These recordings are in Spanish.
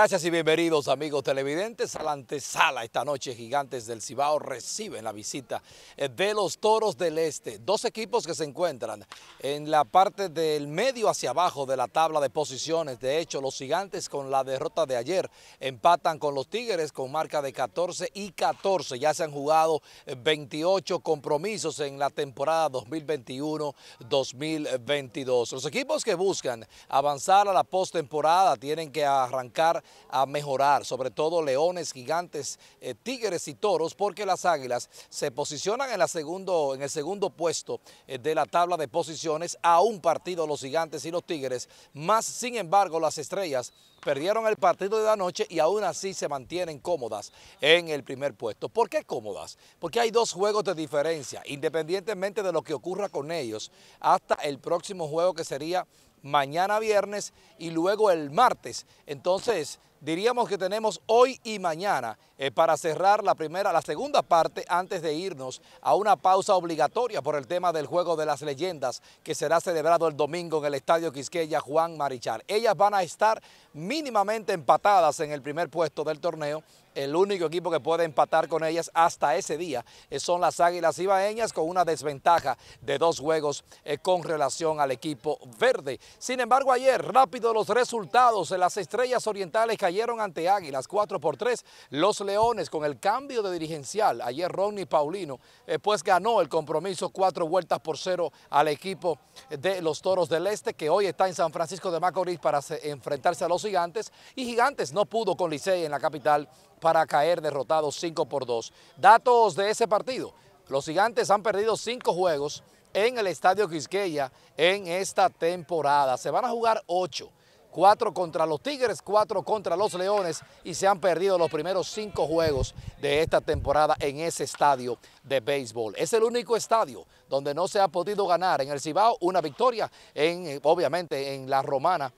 Gracias y bienvenidos amigos televidentes a la antesala. Esta noche Gigantes del Cibao reciben la visita eh, de los Toros del Este. Dos equipos que se encuentran en la parte del medio hacia abajo de la tabla de posiciones. De hecho, los Gigantes con la derrota de ayer empatan con los Tigres con marca de 14 y 14. Ya se han jugado 28 eh, compromisos en la temporada 2021-2022. Los equipos que buscan avanzar a la postemporada tienen que arrancar a mejorar, sobre todo leones, gigantes, eh, tigres y toros, porque las águilas se posicionan en, la segundo, en el segundo puesto eh, de la tabla de posiciones a un partido los gigantes y los tigres, más sin embargo las estrellas perdieron el partido de la noche y aún así se mantienen cómodas en el primer puesto. ¿Por qué cómodas? Porque hay dos juegos de diferencia, independientemente de lo que ocurra con ellos, hasta el próximo juego que sería mañana viernes y luego el martes. Entonces, diríamos que tenemos hoy y mañana eh, para cerrar la primera, la segunda parte antes de irnos a una pausa obligatoria por el tema del Juego de las Leyendas que será celebrado el domingo en el Estadio Quisqueya Juan Marichal. Ellas van a estar mínimamente empatadas en el primer puesto del torneo el único equipo que puede empatar con ellas hasta ese día eh, son las Águilas Ibaeñas con una desventaja de dos juegos eh, con relación al equipo verde. Sin embargo, ayer rápido los resultados. Eh, las Estrellas Orientales cayeron ante Águilas 4 por 3. Los Leones con el cambio de dirigencial. Ayer Ronnie Paulino pues ganó el compromiso cuatro vueltas por cero al equipo de los Toros del Este que hoy está en San Francisco de Macorís para enfrentarse a los Gigantes. Y Gigantes no pudo con Licey en la capital para caer derrotados 5 por 2. Datos de ese partido. Los gigantes han perdido 5 juegos en el Estadio Quisqueya en esta temporada. Se van a jugar 8. 4 contra los Tigres, 4 contra los Leones y se han perdido los primeros 5 juegos de esta temporada en ese estadio de béisbol. Es el único estadio donde no se ha podido ganar en el Cibao una victoria, en, obviamente en la Romana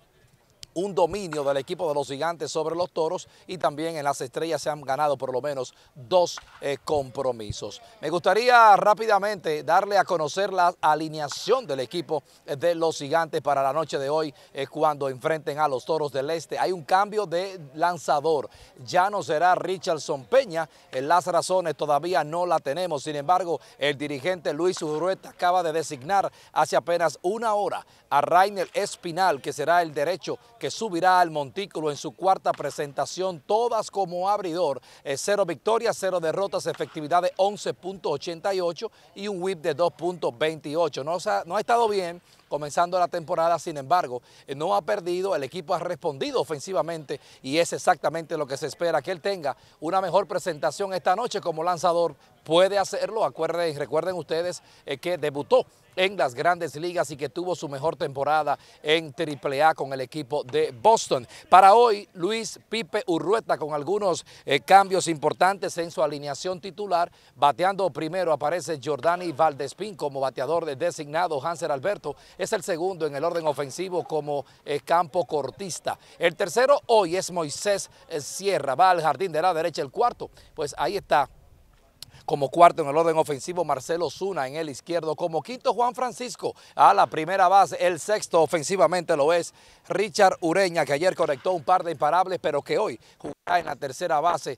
un dominio del equipo de los gigantes sobre los toros y también en las estrellas se han ganado por lo menos dos eh, compromisos. Me gustaría rápidamente darle a conocer la alineación del equipo eh, de los gigantes para la noche de hoy eh, cuando enfrenten a los toros del este. Hay un cambio de lanzador. Ya no será Richardson Peña. las razones todavía no la tenemos. Sin embargo, el dirigente Luis Urueta acaba de designar hace apenas una hora a Rainer Espinal, que será el derecho que subirá al montículo en su cuarta presentación, todas como abridor. Eh, cero victorias, cero derrotas, efectividad de 11.88 y un whip de 2.28. No, no ha estado bien comenzando la temporada. Sin embargo, eh, no ha perdido, el equipo ha respondido ofensivamente y es exactamente lo que se espera, que él tenga una mejor presentación esta noche como lanzador. Puede hacerlo, acuerden, recuerden ustedes eh, que debutó en las grandes ligas y que tuvo su mejor temporada en AAA con el equipo de Boston. Para hoy, Luis Pipe Urrueta con algunos eh, cambios importantes en su alineación titular. Bateando primero aparece Jordani Valdespín como bateador de designado Hanser Alberto es el segundo en el orden ofensivo como eh, campo cortista. El tercero hoy es Moisés eh, Sierra, va al jardín de la derecha el cuarto. Pues ahí está como cuarto en el orden ofensivo Marcelo Zuna en el izquierdo, como quinto Juan Francisco a la primera base, el sexto ofensivamente lo es Richard Ureña que ayer conectó un par de imparables pero que hoy en la tercera base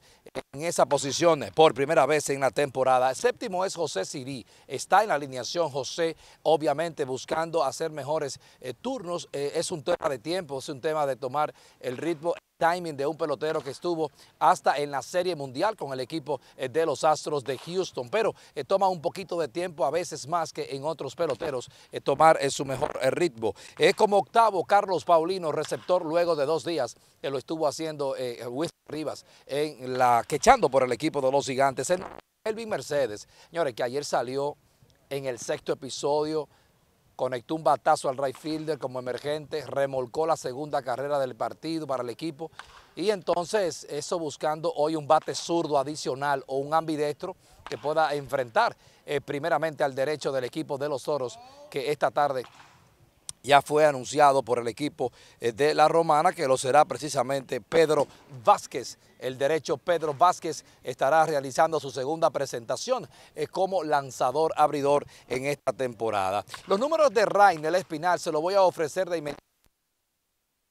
en esa posición por primera vez en la temporada. El séptimo es José Sirí, está en la alineación José, obviamente buscando hacer mejores eh, turnos, eh, es un tema de tiempo, es un tema de tomar el ritmo timing de un pelotero que estuvo hasta en la Serie Mundial con el equipo eh, de los Astros de Houston, pero eh, toma un poquito de tiempo, a veces más que en otros peloteros, eh, tomar su mejor ritmo. Es como octavo, Carlos Paulino, receptor, luego de dos días, lo estuvo haciendo Luis Rivas, en la, quechando por el equipo de los gigantes. Elvin Mercedes, señores, que ayer salió en el sexto episodio conectó un batazo al right fielder como emergente, remolcó la segunda carrera del partido para el equipo y entonces eso buscando hoy un bate zurdo adicional o un ambidestro que pueda enfrentar eh, primeramente al derecho del equipo de los oros que esta tarde ya fue anunciado por el equipo eh, de la Romana, que lo será precisamente Pedro Vázquez. El derecho Pedro Vázquez estará realizando su segunda presentación eh, como lanzador abridor en esta temporada. Los números de el Espinal se los voy a ofrecer de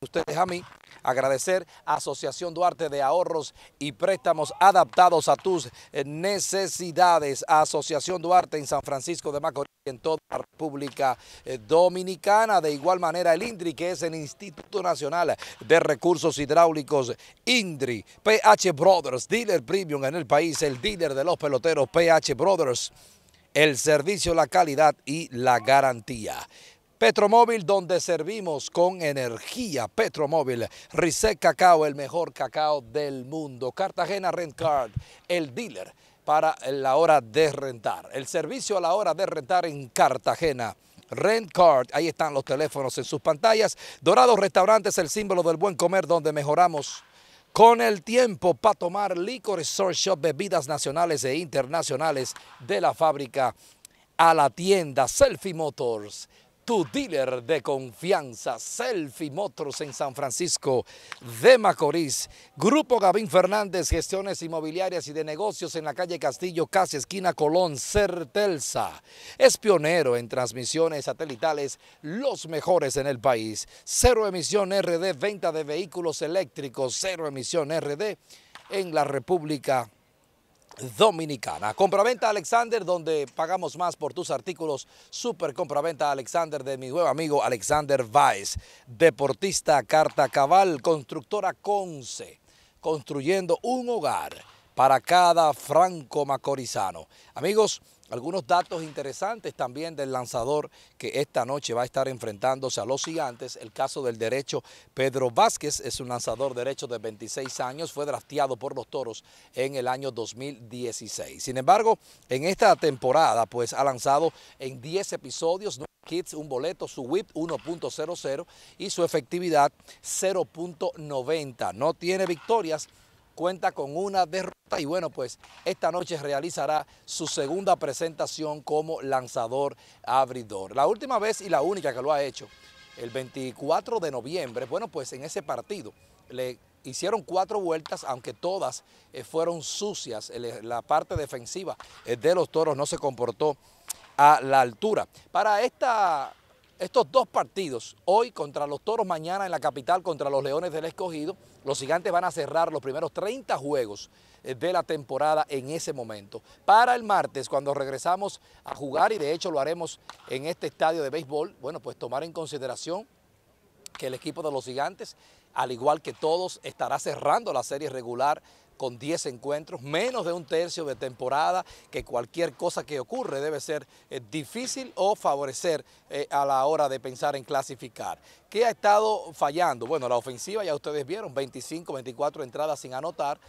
ustedes a mí. Agradecer a Asociación Duarte de Ahorros y Préstamos Adaptados a tus eh, necesidades. Asociación Duarte en San Francisco de Macorís en toda la República eh, Dominicana. De igual manera, el INDRI, que es el Instituto Nacional de Recursos Hidráulicos, INDRI, PH Brothers, dealer premium en el país, el dealer de los peloteros, PH Brothers, el servicio, la calidad y la garantía. Petromóvil, donde servimos con energía. Petromóvil, Risec Cacao, el mejor cacao del mundo. Cartagena Rent Card, el dealer para la hora de rentar. El servicio a la hora de rentar en Cartagena. Rent Card, ahí están los teléfonos en sus pantallas. Dorados Restaurantes, el símbolo del buen comer, donde mejoramos con el tiempo para tomar licores, Store Shop, bebidas nacionales e internacionales de la fábrica a la tienda Selfie Motors tu dealer de confianza, Selfie Motors en San Francisco de Macorís. Grupo Gavín Fernández, gestiones inmobiliarias y de negocios en la calle Castillo, casi esquina Colón, Certelsa. Es pionero en transmisiones satelitales, los mejores en el país. Cero emisión RD, venta de vehículos eléctricos, cero emisión RD en la República Dominicana. Compraventa Alexander, donde pagamos más por tus artículos. Super Compraventa Alexander de mi nuevo amigo Alexander Váez. Deportista Carta Cabal, constructora Conce, construyendo un hogar para cada franco macorizano. Amigos, algunos datos interesantes también del lanzador que esta noche va a estar enfrentándose a los gigantes. El caso del derecho Pedro Vázquez es un lanzador derecho de 26 años. Fue drafteado por los Toros en el año 2016. Sin embargo, en esta temporada pues ha lanzado en 10 episodios. Kids, un boleto, su whip 1.00 y su efectividad 0.90. No tiene victorias cuenta con una derrota y bueno, pues esta noche realizará su segunda presentación como lanzador abridor. La última vez y la única que lo ha hecho, el 24 de noviembre, bueno, pues en ese partido le hicieron cuatro vueltas, aunque todas eh, fueron sucias. Eh, la parte defensiva eh, de los toros no se comportó a la altura. Para esta, estos dos partidos, hoy contra los toros, mañana en la capital contra los leones del escogido, los gigantes van a cerrar los primeros 30 juegos eh, de la temporada en ese momento. Para el martes, cuando regresamos a jugar, y de hecho lo haremos en este estadio de béisbol, bueno, pues tomar en consideración que el equipo de los gigantes, al igual que todos, estará cerrando la serie regular con 10 encuentros, menos de un tercio de temporada, que cualquier cosa que ocurre debe ser eh, difícil o favorecer eh, a la hora de pensar en clasificar. ¿Qué ha estado fallando? Bueno, la ofensiva ya ustedes vieron, 25, 24 entradas sin anotar,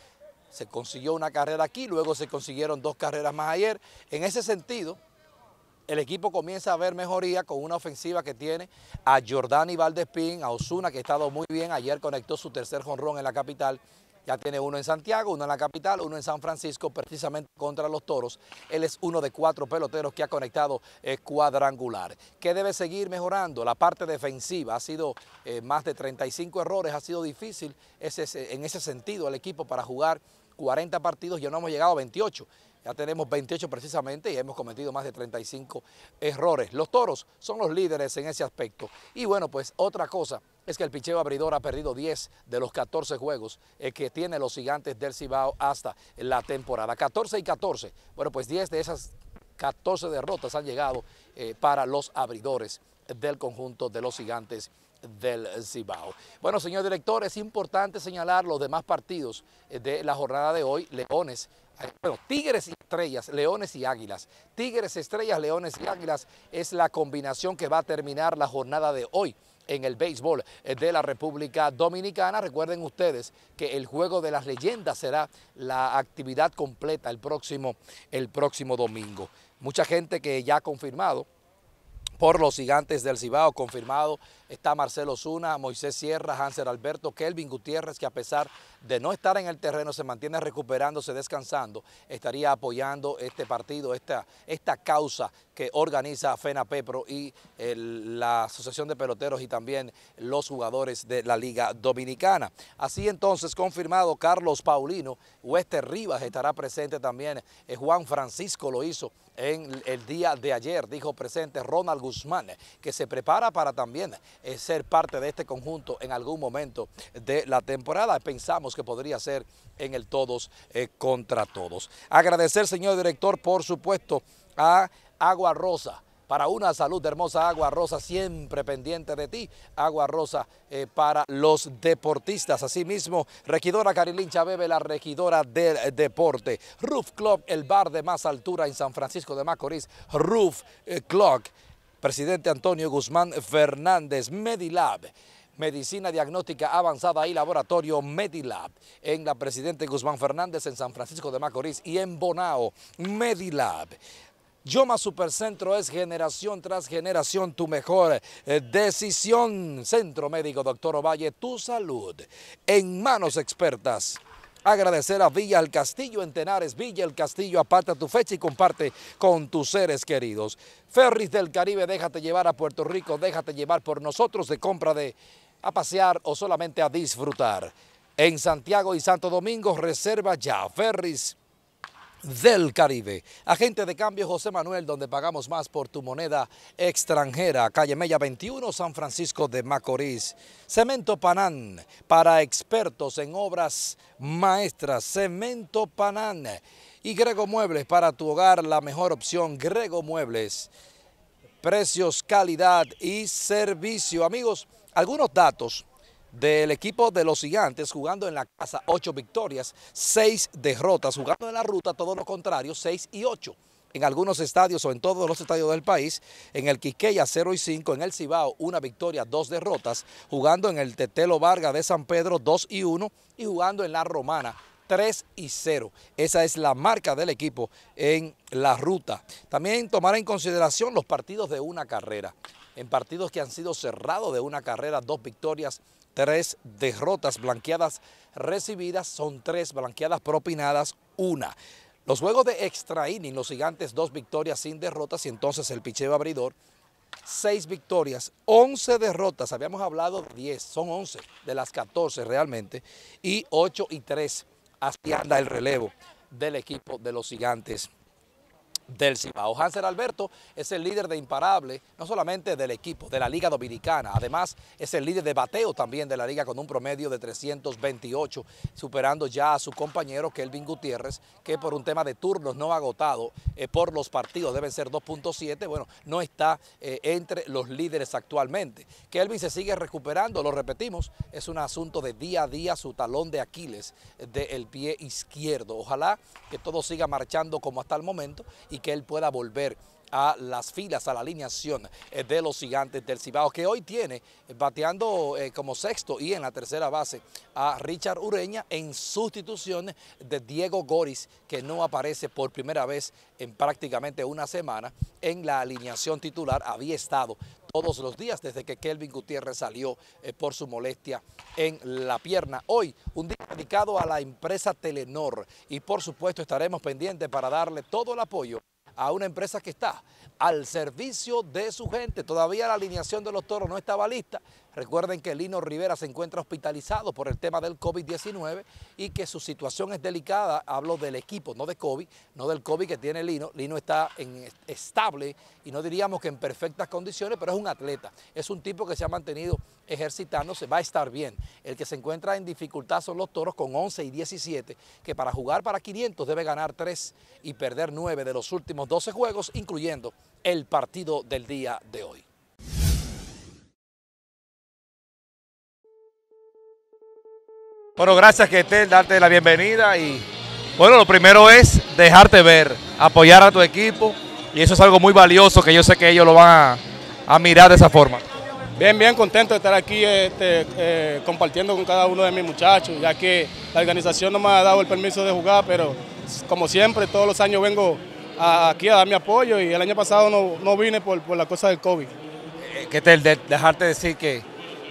se consiguió una carrera aquí, luego se consiguieron dos carreras más ayer. En ese sentido, el equipo comienza a ver mejoría con una ofensiva que tiene a Jordani Valdespín, a Osuna, que ha estado muy bien, ayer conectó su tercer jonrón en la capital, ya tiene uno en Santiago, uno en la capital, uno en San Francisco, precisamente contra los toros. Él es uno de cuatro peloteros que ha conectado cuadrangulares. Eh, cuadrangular. ¿Qué debe seguir mejorando? La parte defensiva. Ha sido eh, más de 35 errores, ha sido difícil ese, en ese sentido el equipo para jugar 40 partidos. Ya no hemos llegado a 28. Ya tenemos 28 precisamente y hemos cometido más de 35 errores. Los toros son los líderes en ese aspecto. Y bueno, pues otra cosa es que el picheo abridor ha perdido 10 de los 14 juegos eh, que tiene los gigantes del Cibao hasta la temporada. 14 y 14. Bueno, pues 10 de esas 14 derrotas han llegado eh, para los abridores del conjunto de los gigantes del Cibao. Bueno, señor director, es importante señalar los demás partidos eh, de la jornada de hoy. Leones bueno, Tigres y Estrellas, Leones y Águilas. Tigres, Estrellas, Leones y Águilas es la combinación que va a terminar la jornada de hoy en el béisbol de la República Dominicana. Recuerden ustedes que el Juego de las Leyendas será la actividad completa el próximo, el próximo domingo. Mucha gente que ya ha confirmado por los gigantes del Cibao, confirmado Está Marcelo Zuna, Moisés Sierra, Hanser Alberto, Kelvin Gutiérrez, que a pesar de no estar en el terreno, se mantiene recuperándose, descansando, estaría apoyando este partido, esta, esta causa que organiza FENA Pepro y la Asociación de Peloteros y también los jugadores de la Liga Dominicana. Así entonces, confirmado Carlos Paulino, Wester Rivas estará presente también, eh, Juan Francisco lo hizo en el día de ayer, dijo presente Ronald Guzmán, que se prepara para también eh, ser parte de este conjunto en algún momento de la temporada. Pensamos que podría ser en el todos eh, contra todos. Agradecer, señor director, por supuesto, a Agua Rosa para una salud de hermosa Agua Rosa, siempre pendiente de ti. Agua Rosa eh, para los deportistas. Asimismo, regidora Carilín Chabebe, la regidora del deporte. Roof Club, el bar de más altura en San Francisco de Macorís. Roof Club presidente Antonio Guzmán Fernández, Medilab. Medicina Diagnóstica Avanzada y Laboratorio Medilab en la Presidente Guzmán Fernández en San Francisco de Macorís y en Bonao, Medilab. Yoma Supercentro es generación tras generación tu mejor eh, decisión. Centro Médico Doctor Ovalle, tu salud en manos expertas. Agradecer a Villa El Castillo en Tenares, Villa El Castillo, aparta tu fecha y comparte con tus seres queridos. Ferris del Caribe, déjate llevar a Puerto Rico, déjate llevar por nosotros de compra de a pasear o solamente a disfrutar. En Santiago y Santo Domingo, reserva ya. Ferris del Caribe. Agente de cambio José Manuel, donde pagamos más por tu moneda extranjera. Calle Mella 21, San Francisco de Macorís. Cemento Panán, para expertos en obras maestras. Cemento Panán. Y Grego Muebles, para tu hogar la mejor opción. Grego Muebles. Precios, calidad y servicio. Amigos, algunos datos del equipo de los gigantes jugando en la casa, ocho victorias, seis derrotas, jugando en la ruta, todo lo contrario, seis y ocho en algunos estadios o en todos los estadios del país, en el Quiqueya 0 y 5, en el Cibao una victoria, dos derrotas, jugando en el Tetelo Vargas de San Pedro 2 y 1 y jugando en la Romana 3 y 0. Esa es la marca del equipo en la ruta. También tomar en consideración los partidos de una carrera. En partidos que han sido cerrados de una carrera, dos victorias, tres derrotas blanqueadas recibidas, son tres blanqueadas propinadas, una. Los juegos de extra inning, los gigantes dos victorias sin derrotas y entonces el picheo abridor, seis victorias, once derrotas, habíamos hablado diez, son once de las catorce realmente, y ocho y tres, así anda el relevo del equipo de los gigantes del Cibao. ...Hansel Alberto es el líder de imparable, no solamente del equipo, de la Liga Dominicana, además es el líder de bateo también de la liga con un promedio de 328, superando ya a su compañero Kelvin Gutiérrez, que por un tema de turnos no agotado eh, por los partidos, deben ser 2.7, bueno, no está eh, entre los líderes actualmente. Kelvin se sigue recuperando, lo repetimos, es un asunto de día a día su talón de Aquiles eh, del pie izquierdo. Ojalá que todo siga marchando como hasta el momento y que él pueda volver a las filas, a la alineación eh, de los gigantes del Cibao, que hoy tiene eh, bateando eh, como sexto y en la tercera base a Richard Ureña en sustitución de Diego Goris, que no aparece por primera vez en prácticamente una semana en la alineación titular, había estado todos los días desde que Kelvin Gutiérrez salió por su molestia en la pierna. Hoy, un día dedicado a la empresa Telenor y por supuesto estaremos pendientes para darle todo el apoyo a una empresa que está al servicio de su gente. Todavía la alineación de los toros no estaba lista, Recuerden que Lino Rivera se encuentra hospitalizado por el tema del COVID-19 y que su situación es delicada. Hablo del equipo, no de COVID, no del COVID que tiene Lino. Lino está estable y no diríamos que en perfectas condiciones, pero es un atleta. Es un tipo que se ha mantenido ejercitando, se va a estar bien. El que se encuentra en dificultad son los toros con 11 y 17, que para jugar para 500 debe ganar 3 y perder 9 de los últimos 12 juegos, incluyendo el partido del día de hoy. Bueno, gracias que estés, darte la bienvenida y bueno, lo primero es dejarte ver, apoyar a tu equipo y eso es algo muy valioso que yo sé que ellos lo van a, mirar de esa forma. Bien, bien contento de estar aquí este, eh, compartiendo con cada uno de mis muchachos, ya que la organización no me ha dado el permiso de jugar, pero como siempre, todos los años vengo aquí a dar mi apoyo y el año pasado no, vine por, la cosa del COVID. ¿Qué que te dejarte decir que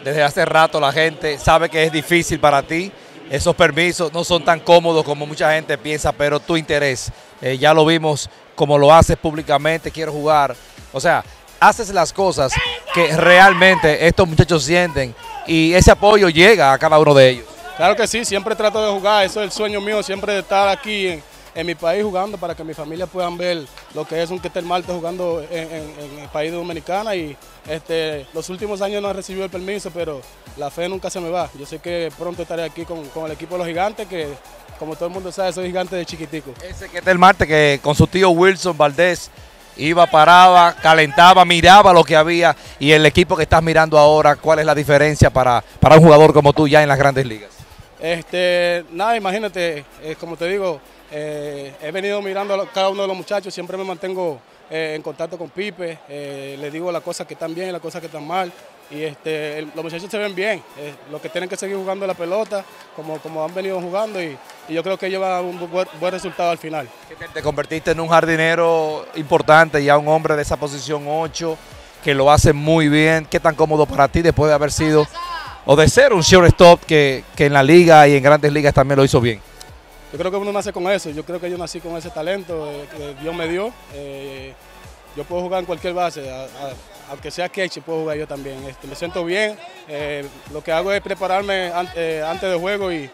desde hace rato la gente sabe que es difícil para ti. Esos permisos no son tan cómodos como mucha gente piensa, pero tu interés, eh, ya lo vimos como lo haces públicamente, quiero jugar. O sea, haces las cosas que realmente estos muchachos sienten y ese apoyo llega a cada uno de ellos. Claro que sí, siempre trato de jugar, eso es el sueño mío, siempre de estar aquí en, en mi país jugando para que mi familia puedan ver lo que es un Ketel Marte jugando en, en, el país de dominicana y este, los últimos años no he recibido el permiso, pero la fe nunca se me va. Yo sé que pronto estaré aquí con, el equipo de los gigantes que como todo el mundo sabe soy gigante de chiquitico. Ese Ketel Marte que con su tío Wilson Valdés iba, paraba, calentaba, miraba lo que había y el equipo que estás mirando ahora, ¿cuál es la diferencia para, un jugador como tú ya en las grandes ligas? Este, nada, imagínate, eh, como te digo, eh, he venido mirando a cada uno de los muchachos, siempre me mantengo eh, en contacto con Pipe, eh, le digo las cosas que están bien y las cosas que están mal. Y este, los muchachos se ven bien, los que tienen que seguir jugando la pelota, como, han venido jugando, y, yo creo que lleva un buen, resultado al final. Te convertiste en un jardinero importante, ya un hombre de esa posición 8, que lo hace muy bien. ¿Qué tan cómodo para ti después de haber sido o de ser un shortstop que en la liga y en grandes ligas también lo hizo bien? Yo creo que uno nace con eso, yo creo que yo nací con ese talento que Dios me dio. Eh, yo puedo jugar en cualquier base, aunque sea catch, puedo jugar yo también. Este, me siento bien, eh, lo que hago es prepararme eh, antes de juego y,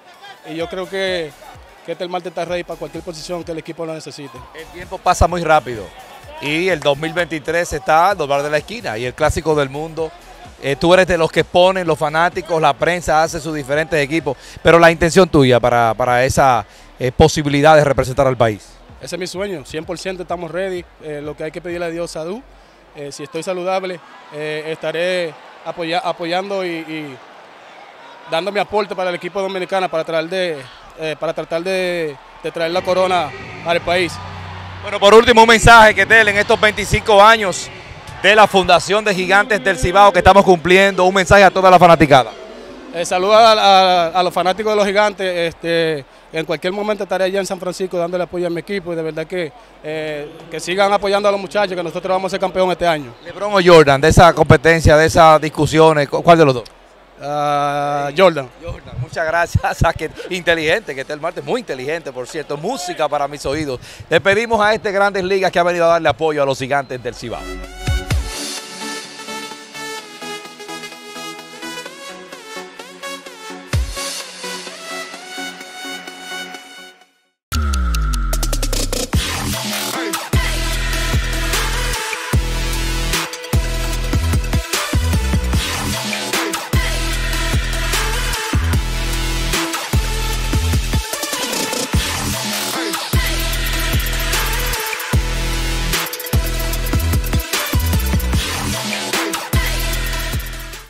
yo creo que, que el este martes está rey para cualquier posición que el equipo lo necesite. El tiempo pasa muy rápido y el 2023 está al doblar de la esquina y el clásico del mundo. tú eres de los que ponen los fanáticos, la prensa hace sus diferentes equipos, pero la intención tuya para esa eh, posibilidad de representar al país? Ese es mi sueño, 100% estamos ready, eh, lo que hay que pedirle a Dios salud. Eh, si estoy saludable, eh, estaré apoya, apoyando y, y, dando mi aporte para el equipo dominicano para tratar de, para tratar de, traer la corona al país. Bueno, por último, un mensaje que den en estos 25 años de la Fundación de Gigantes del Cibao que estamos cumpliendo. Un mensaje a toda la fanaticada. Eh, saludos a, los fanáticos de los gigantes. Este, en cualquier momento estaré allá en San Francisco dándole apoyo a mi equipo y de verdad que, eh, que sigan apoyando a los muchachos, que nosotros vamos a ser campeón este año. ¿Lebron o Jordan, de esa competencia, de esas discusiones, cuál de los dos? Ah, Jordan. Jordan, muchas gracias. inteligente, que está el martes, muy inteligente, por cierto. Música para mis oídos. Le pedimos a este Grandes Ligas que ha venido a darle apoyo a los gigantes del Cibao.